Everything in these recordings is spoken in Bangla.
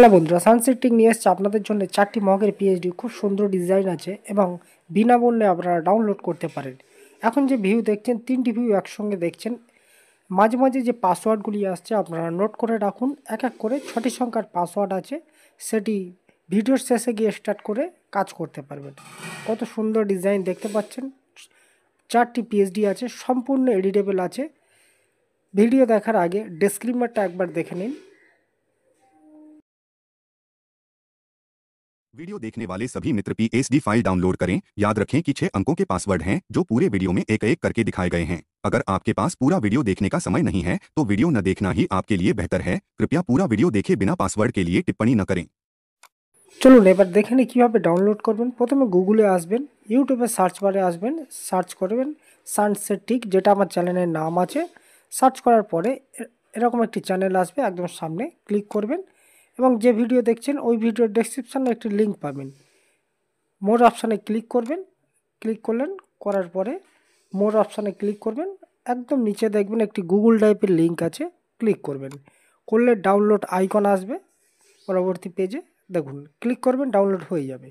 হ্যালো বন্ধুরা সানসেটিং নিয়ে এসছে আপনাদের জন্য চারটি মগের পিএইচডি খুব সুন্দর ডিজাইন আছে এবং বিনামূল্যে আপনারা ডাউনলোড করতে পারেন এখন যে ভিউ দেখছেন তিনটি ভিউ একসঙ্গে দেখছেন মাঝে মাঝে যে পাসওয়ার্ডগুলি আসছে আপনারা নোট করে রাখুন এক এক করে ছটি সংখ্যার পাসওয়ার্ড আছে সেটি ভিডিওর শেষে গিয়ে স্টার্ট করে কাজ করতে পারবেন কত সুন্দর ডিজাইন দেখতে পাচ্ছেন চারটি পিএইচডি আছে সম্পূর্ণ এডিটেবল আছে ভিডিও দেখার আগে ডিসক্রিমারটা একবার দেখে নিন वीडियो देखने वाले सभी मित्र पीएसडी फाइल डाउनलोड करें याद रखें कि छह अंकों के पासवर्ड हैं जो पूरे वीडियो में एक एक करके दिखाए गए हैं अगर आपके पास पूरा वीडियो देखने का समय नहीं है तो वीडियो न देखना ही आपके लिए बेहतर है कृपया पूरा वीडियो देखे बिना पासवर्ड के लिए टिप्पणी न करें चलो এবার দেখে নিই কীভাবে ডাউনলোড করবেন প্রথমে গুগলে আসবেন ইউটিউবে সার্চ বারে আসবেন সার্চ করবেন সানসেট টিক যেটা আমার চ্যানেলের নাম আছে সার্চ করার পরে এরকম একটি চ্যানেল আসবে একদম সামনে এবং যে ভিডিও দেখছেন ওই ভিডিওর ডেসক্রিপশানে একটি লিঙ্ক পাবেন মোর অপশানে ক্লিক করবেন ক্লিক করলেন করার পরে মোর অপশানে ক্লিক করবেন একদম নিচে দেখবেন একটি গুগল ড্রাইভের লিঙ্ক আছে ক্লিক করবেন করলে ডাউনলোড আইকন আসবে পরবর্তী পেজে দেখুন ক্লিক করবেন ডাউনলোড হয়ে যাবে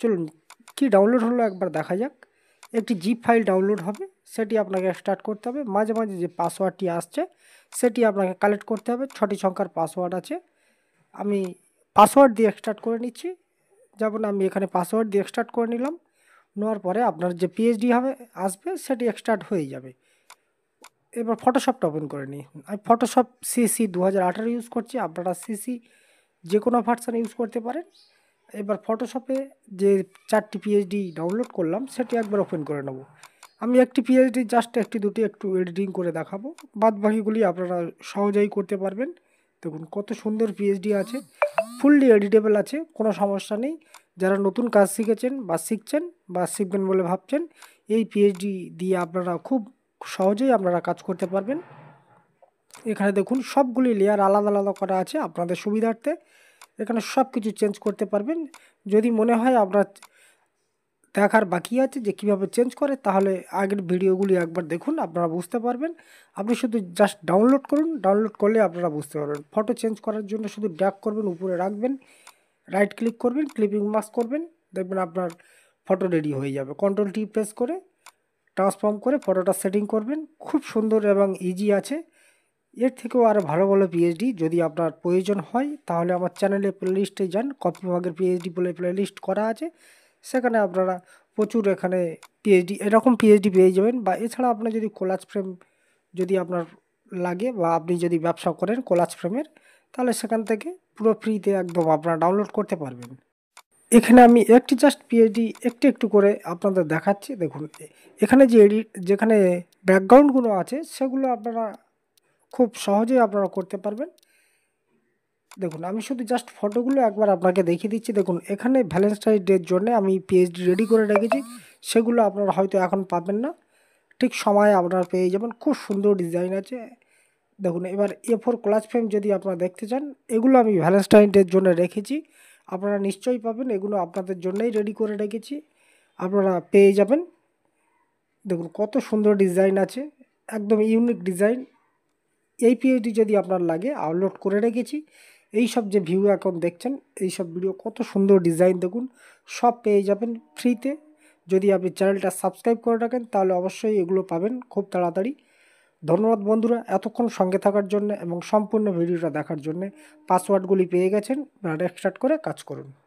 চলুন কি ডাউনলোড হলো একবার দেখা যাক একটি জিপ ফাইল ডাউনলোড হবে সেটি আপনাকে স্টার্ট করতে হবে মাঝে মাঝে যে পাসওয়ার্ডটি আসছে সেটি আপনাকে কালেক্ট করতে হবে ছটি সংখ্যার পাসওয়ার্ড আছে আমি পাসওয়ার্ড দিয়ে স্টার্ট করে নিচ্ছি যেমন আমি এখানে পাসওয়ার্ড দিয়ে স্টার্ট করে নিলাম নেওয়ার পরে আপনার যে পিএইচডি হবে আসবে সেটি স্টার্ট হয়ে যাবে এবার ফটোশপটা ওপেন করে নিই আমি ফটোশপ সিসি দু হাজার ইউজ করছি আপনারা সিসি যে কোনো ভার্সান ইউজ করতে পারেন এবার ফটোশপে যে চারটি পিএইচডি ডাউনলোড করলাম সেটি একবার ওপেন করে নেব আমি একটি পিএইচডি জাস্ট একটি দুটি একটু এডিটিং করে দেখাবো বাদবাকিগুলি আপনারা সহজেই করতে পারবেন দেখুন কত সুন্দর পিএইচডি আছে ফুললি এডিটেবল আছে কোনো সমস্যা নেই যারা নতুন কাজ শিখেছেন বা শিখছেন বা শিখবেন বলে ভাবছেন এই পিএইচডি দিয়ে আপনারা খুব সহজেই আপনারা কাজ করতে পারবেন এখানে দেখুন সবগুলি লেয়ার আলাদা আলাদা করা আছে আপনাদের সুবিধার্থে এখানে সব কিছু চেঞ্জ করতে পারবেন যদি মনে হয় আপনার দেখার বাকি আছে যে কিভাবে চেঞ্জ করে তাহলে আগের ভিডিওগুলি একবার দেখুন আপনারা বুঝতে পারবেন আপনি শুধু জাস্ট ডাউনলোড করুন ডাউনলোড করলে আপনারা বুঝতে পারবেন ফটো চেঞ্জ করার জন্য শুধু ড্যাক করবেন উপরে রাখবেন রাইট ক্লিক করবেন ক্লিপিং মাস্ক করবেন দেখবেন আপনার ফটো রেডি হয়ে যাবে কন্ট্রোল টি প্রেস করে ট্রান্সফর্ম করে ফটোটা সেটিং করবেন খুব সুন্দর এবং ইজি আছে এর থেকেও আরও ভালো ভালো পিএইচডি যদি আপনার প্রয়োজন হয় তাহলে আমার চ্যানেলে প্লেলিস্টে যান কপি ভাগের পিএইচডি বলে প্লেলিস্ট করা আছে সেখানে আপনারা প্রচুর এখানে পিএইচডি এরকম পিএইচডি পেয়ে যাবেন বা এছাড়া আপনার যদি কোলাজ ফ্রেম যদি আপনার লাগে বা আপনি যদি ব্যবসা করেন কোলাজ ফ্রেমের তাহলে সেখান থেকে পুরো ফ্রিতে একদম আপনারা ডাউনলোড করতে পারবেন এখানে আমি একটি জাস্ট পিএইচডি একটু একটু করে আপনাদের দেখাচ্ছি দেখুন এখানে যে এডিট যেখানে ব্যাকগ্রাউন্ডগুলো আছে সেগুলো আপনারা খুব সহজেই আপনারা করতে পারবেন দেখুন আমি শুধু জাস্ট ফটোগুলো একবার আপনাকে দেখিয়ে দিচ্ছি দেখুন এখানে ভ্যালেন্টাইন ডের জন্য আমি পিএইচডি রেডি করে রেখেছি সেগুলো আপনারা হয়তো এখন পাবেন না ঠিক সময়ে আপনারা পেয়ে যাবেন খুব সুন্দর ডিজাইন আছে দেখুন এবার এ ফোর ক্লাস ফ্রেম যদি আপনারা দেখতে চান এগুলো আমি ভ্যালেন্টাইন ডের জন্য রেখেছি আপনারা নিশ্চয়ই পাবেন এগুলো আপনাদের জন্যই রেডি করে রেখেছি আপনারা পেয়ে যাবেন দেখুন কত সুন্দর ডিজাইন আছে একদম ইউনিক ডিজাইন এই পিএইচডি যদি আপনার লাগে আপলোড করে রেখেছি এই সব যে ভিউ এখন দেখছেন এই সব ভিডিও কত সুন্দর ডিজাইন দেখুন সব পেয়ে যাবেন ফ্রিতে যদি আপনি চ্যানেলটা সাবস্ক্রাইব করে রাখেন তাহলে অবশ্যই এগুলো পাবেন খুব তাড়াতাড়ি ধন্যবাদ বন্ধুরা এতক্ষণ সঙ্গে থাকার জন্য এবং সম্পূর্ণ ভিডিওটা দেখার জন্য পাসওয়ার্ডগুলি পেয়ে গেছেন এক্সট্রাক্ট করে কাজ করুন